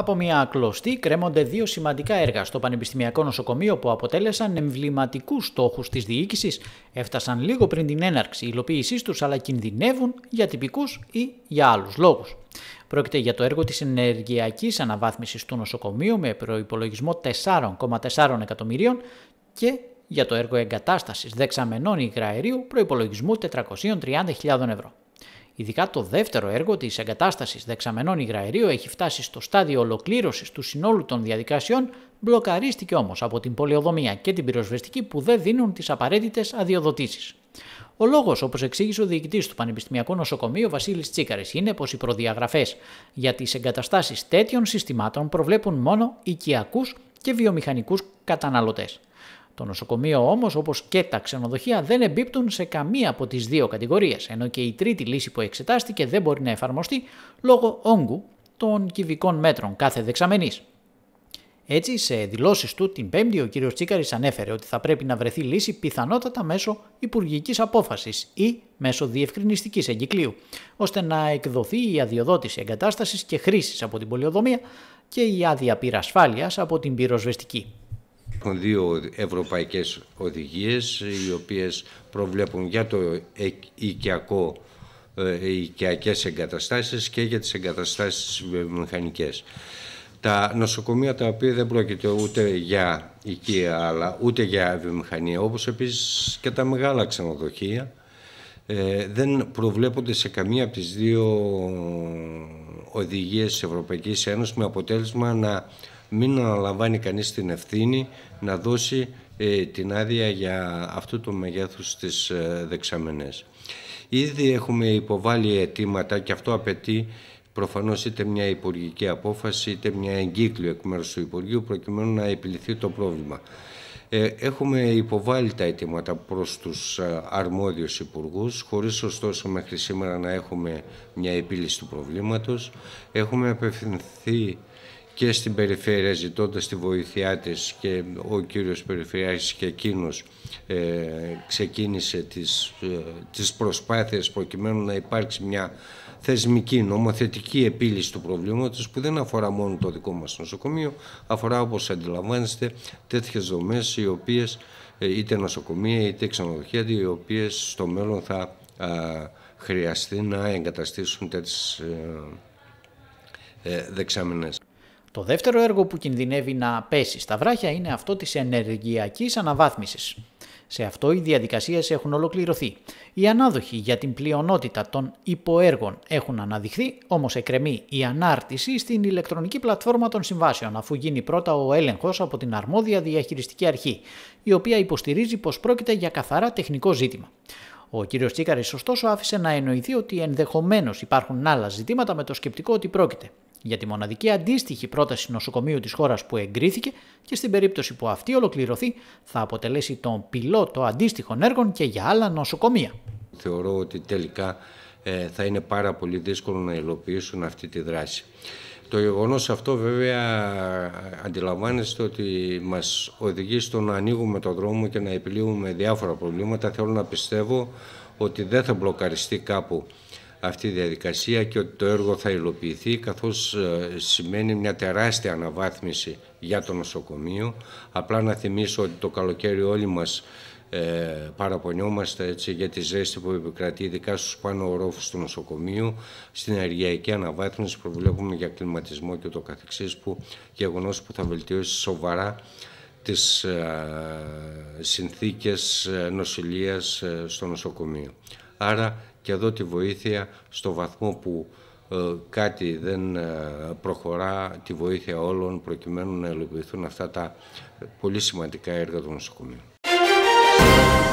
Από μια κλωστή κρέμονται δύο σημαντικά έργα στο Πανεπιστημιακό Νοσοκομείο που αποτέλεσαν εμβληματικούς στόχους της διοίκησης, έφτασαν λίγο πριν την έναρξη υλοποίησής τους αλλά κινδυνεύουν για τυπικούς ή για άλλους λόγους. Πρόκειται για το έργο της ενεργειακής αναβάθμισης του νοσοκομείου με προπολογισμό 4,4 εκατομμυρίων και για το έργο εγκατάστασης, δεξαμενών υγραερίου προπολογισμού 430.000 ευρώ. Ειδικά το δεύτερο έργο της εγκατάστασης δεξαμενών υγραερίου έχει φτάσει στο στάδιο ολοκλήρωσης του συνόλου των διαδικασιών, μπλοκαρίστηκε όμως από την πολεοδομία και την πυροσβεστική που δεν δίνουν τις απαραίτητες αδειοδοτήσεις. Ο λόγος, όπως εξήγησε ο διοικητής του Πανεπιστημιακού Νοσοκομείου Βασίλης Τσίκαρης, είναι πως οι προδιαγραφές για τις εγκαταστάσεις τέτοιων συστημάτων προβλέπουν μόνο οικιακούς και βιομηχανικούς καταναλωτές. Το νοσοκομείο όμως, όπως και τα ξενοδοχεία, δεν εμπίπτουν σε καμία από τις δύο κατηγορίες, ενώ και η τρίτη λύση που εξετάστηκε δεν μπορεί να εφαρμοστεί λόγω όγκου των κυβικών μέτρων κάθε δεξαμενής. Έτσι, σε δηλώσεις του την Πέμπτη, ο κ. Τσίκαρης ανέφερε ότι θα πρέπει να βρεθεί λύση πιθανότατα μέσω υπουργικής απόφασης ή μέσω διευκρινιστικής εγκυκλίου, ώστε να εκδοθεί η αδειοδότηση εγκατάστασης και χρήσης από την πολιοδομία και η άδεια πυρασφάλειας από την πυροσβεστική. Έχουν λοιπόν, δύο ευρωπαϊκές οδηγίες οι οποίες προβλέπουν για το οικιακό ε, οικιακές εγκαταστάσεις και για τις εγκαταστάσεις βιομηχανικές. Τα νοσοκομεία τα οποία δεν πρόκειται ούτε για οικία αλλά ούτε για βιομηχανία όπως επίσης και τα μεγάλα ξενοδοχεία ε, δεν προβλέπονται σε καμία από τις δύο οδηγίες της Ευρωπαϊκής Ένωσης με αποτέλεσμα να μην αναλαμβάνει κανείς την ευθύνη να δώσει ε, την άδεια για αυτό το μεγέθους της ε, δεξαμενές. Ήδη έχουμε υποβάλει αιτήματα και αυτό απαιτεί προφανώς είτε μια υπουργική απόφαση είτε μια εγκύκλιο εκ μέρους του Υπουργείου προκειμένου να επιληθεί το πρόβλημα. Ε, έχουμε υποβάλει τα αιτήματα προς τους αρμόδιους υπουργούς, χωρίς ωστόσο μέχρι σήμερα να έχουμε μια επίλυση του προβλήματος. Έχουμε απευθυνθεί και στην περιφέρεια ζητώντας τη βοήθειά της και ο κύριος Περιφερειάρχης και εκείνος ε, ξεκίνησε τις, ε, τις προσπάθειες προκειμένου να υπάρξει μια θεσμική νομοθετική επίλυση του προβλήματος που δεν αφορά μόνο το δικό μας νοσοκομείο, αφορά όπως αντιλαμβάνεστε τέτοιες δομές οι οποίες ε, είτε νοσοκομεία είτε ξενοδοχεία οι οποίες στο μέλλον θα χρειαστεί να εγκαταστήσουν τέτοιες ε, ε δεξάμενες. Το δεύτερο έργο που κινδυνεύει να πέσει στα βράχια είναι αυτό της ενεργειακής αναβάθμισης. Σε αυτό οι διαδικασίες έχουν ολοκληρωθεί. Οι ανάδοχοι για την πλειονότητα των υποέργων έχουν αναδειχθεί, όμως εκκρεμεί η ανάρτηση στην ηλεκτρονική πλατφόρμα των συμβάσεων, αφού γίνει πρώτα ο έλεγχος από την αρμόδια διαχειριστική αρχή, η οποία υποστηρίζει πως πρόκειται για καθαρά τεχνικό ζήτημα. Ο κ. Τσίκαρης, ωστόσο, άφησε να εννοηθεί ότι ενδεχομένως υπάρχουν άλλα ζητήματα με το σκεπτικό ότι πρόκειται για τη μοναδική αντίστοιχη πρόταση νοσοκομείου της χώρας που εγκρίθηκε και στην περίπτωση που αυτή ολοκληρωθεί θα αποτελέσει τον πιλότο αντίστοιχων έργων και για άλλα νοσοκομεία. Θεωρώ ότι τελικά ε, θα είναι πάρα πολύ δύσκολο να υλοποιήσουν αυτή τη δράση. Το γεγονός αυτό βέβαια αντιλαμβάνεστε ότι μας οδηγεί στο να ανοίγουμε το δρόμο και να επιλύουμε διάφορα προβλήματα. Θέλω να πιστεύω ότι δεν θα μπλοκαριστεί κάπου αυτή η διαδικασία και ότι το έργο θα υλοποιηθεί καθώς ε, σημαίνει μια τεράστια αναβάθμιση για το νοσοκομείο. Απλά να θυμίσω ότι το καλοκαίρι όλοι μας ε, παραπονιόμαστε έτσι, για τη ζέστη που επικρατεί ειδικά στους πάνω ορόφους του νοσοκομείου στην αεριακή αναβάθμιση που προβλέπουμε για κλιματισμό και το καθεξής που γεγονός που θα βελτιώσει σοβαρά τις ε, συνθήκες ε, νοσηλείας ε, στο νοσοκομείο. Άρα και εδώ τη βοήθεια στο βαθμό που ε, κάτι δεν ε, προχωρά, τη βοήθεια όλων προκειμένου να ελοπιθούν αυτά τα πολύ σημαντικά έργα του νοσοκομείου.